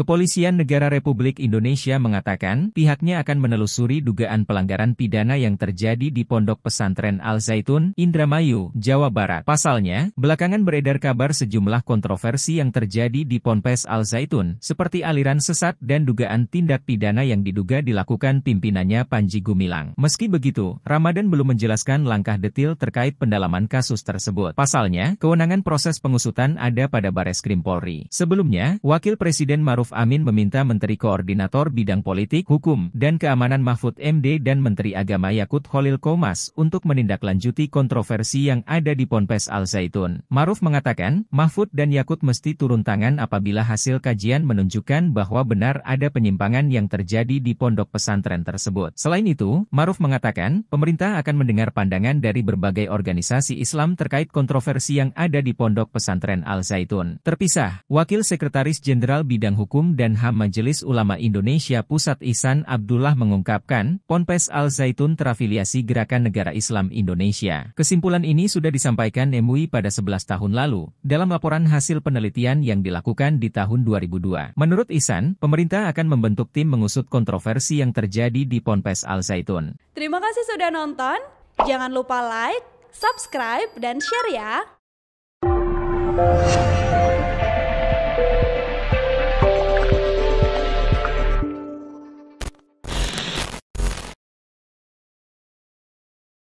Kepolisian Negara Republik Indonesia mengatakan pihaknya akan menelusuri dugaan pelanggaran pidana yang terjadi di Pondok Pesantren Al-Zaitun, Indramayu, Jawa Barat. Pasalnya, belakangan beredar kabar sejumlah kontroversi yang terjadi di Ponpes Al-Zaitun, seperti aliran sesat dan dugaan tindak pidana yang diduga dilakukan pimpinannya Panji Gumilang. Meski begitu, Ramadan belum menjelaskan langkah detil terkait pendalaman kasus tersebut. Pasalnya, kewenangan proses pengusutan ada pada Bareskrim Polri. Sebelumnya, Wakil Presiden Maruf Amin meminta Menteri Koordinator Bidang Politik, Hukum, dan Keamanan Mahfud MD dan Menteri Agama Yakut Holil Komas untuk menindaklanjuti kontroversi yang ada di Ponpes Al Zaitun. Ma'ruf mengatakan, Mahfud dan Yakut mesti turun tangan apabila hasil kajian menunjukkan bahwa benar ada penyimpangan yang terjadi di pondok pesantren tersebut. Selain itu, Ma'ruf mengatakan, pemerintah akan mendengar pandangan dari berbagai organisasi Islam terkait kontroversi yang ada di pondok pesantren Al Zaitun. Terpisah, Wakil Sekretaris Jenderal Bidang Hukum Hukum dan HAM Majelis Ulama Indonesia Pusat Ihsan Abdullah mengungkapkan, Ponpes Al-Zaitun terafiliasi Gerakan Negara Islam Indonesia. Kesimpulan ini sudah disampaikan MUI pada 11 tahun lalu, dalam laporan hasil penelitian yang dilakukan di tahun 2002. Menurut Ihsan, pemerintah akan membentuk tim mengusut kontroversi yang terjadi di Ponpes Al-Zaitun. Terima kasih sudah nonton, jangan lupa like, subscribe, dan share ya!